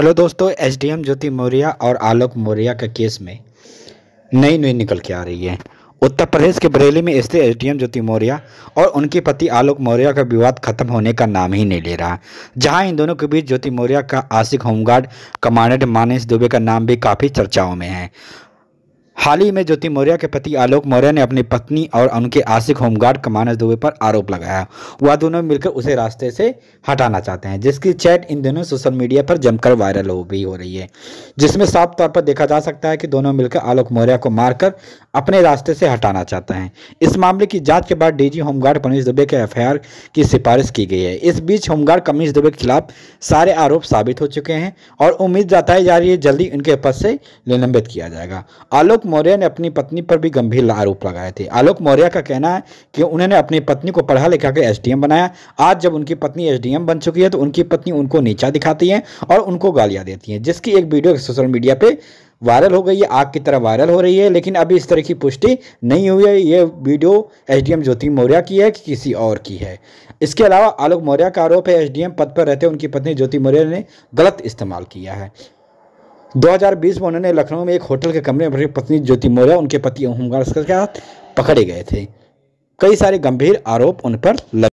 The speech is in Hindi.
हेलो दोस्तों एसडीएम ज्योति मौर्य और आलोक मौर्य के केस में नई नई निकल के आ रही है उत्तर प्रदेश के बरेली में स्थित एसडीएम ज्योति मौर्य और उनके पति आलोक मौर्य का विवाद खत्म होने का नाम ही नहीं ले रहा जहां इन दोनों के बीच ज्योति मौर्य का आशिक होमगार्ड कमांडेंट मानस दुबे का नाम भी काफ़ी चर्चाओं में है हाल ही में ज्योति मौर्य के पति आलोक मौर्य ने अपनी पत्नी और उनके आशिक होमगार्ड कमानस दुबे पर आरोप लगाया वह दोनों मिलकर उसे रास्ते से हटाना चाहते हैं जिसकी चैट इन दिनों सोशल मीडिया पर जमकर वायरल हो भी हो रही है जिसमें साफ तौर पर देखा जा सकता है कि दोनों मिलकर आलोक मौर्य को मारकर अपने रास्ते से हटाना चाहते हैं इस मामले की जाँच के बाद डीजी होमगार्ड कमनीश दुबे के एफ की सिफारिश की गई है इस बीच होमगार्ड कमनीश दुबे के खिलाफ सारे आरोप साबित हो चुके हैं और उम्मीद जताई जा रही है जल्दी उनके पद से निलंबित किया जाएगा आलोक मौर्य ने अपनी पत्नी पर भी गंभीर आरोप लगाए थे आलोक मौर्य का कहना है कि उन्होंने अपनी पत्नी को पढ़ा लिखा कर एसडीएम बनाया आज जब उनकी पत्नी एसडीएम बन चुकी है तो उनकी पत्नी उनको नीचा दिखाती है और उनको गालियां देती हैं जिसकी एक वीडियो सोशल मीडिया पर वायरल हो गई है आग की तरह वायरल हो रही है लेकिन अभी इस तरह की पुष्टि नहीं हुई है ये वीडियो एसडीएम ज्योति मौर्य की है कि किसी और की है इसके अलावा आलोक मौर्य का आरोप है एसडीएम पद पर रहते उनकी पत्नी ज्योति मौर्य ने गलत इस्तेमाल किया है 2020 में उन्होंने लखनऊ में एक होटल के कमरे में अपनी पत्नी ज्योति मौर्य उनके पति ओमकार के साथ पकड़े गए थे कई सारे गंभीर आरोप उन पर लगे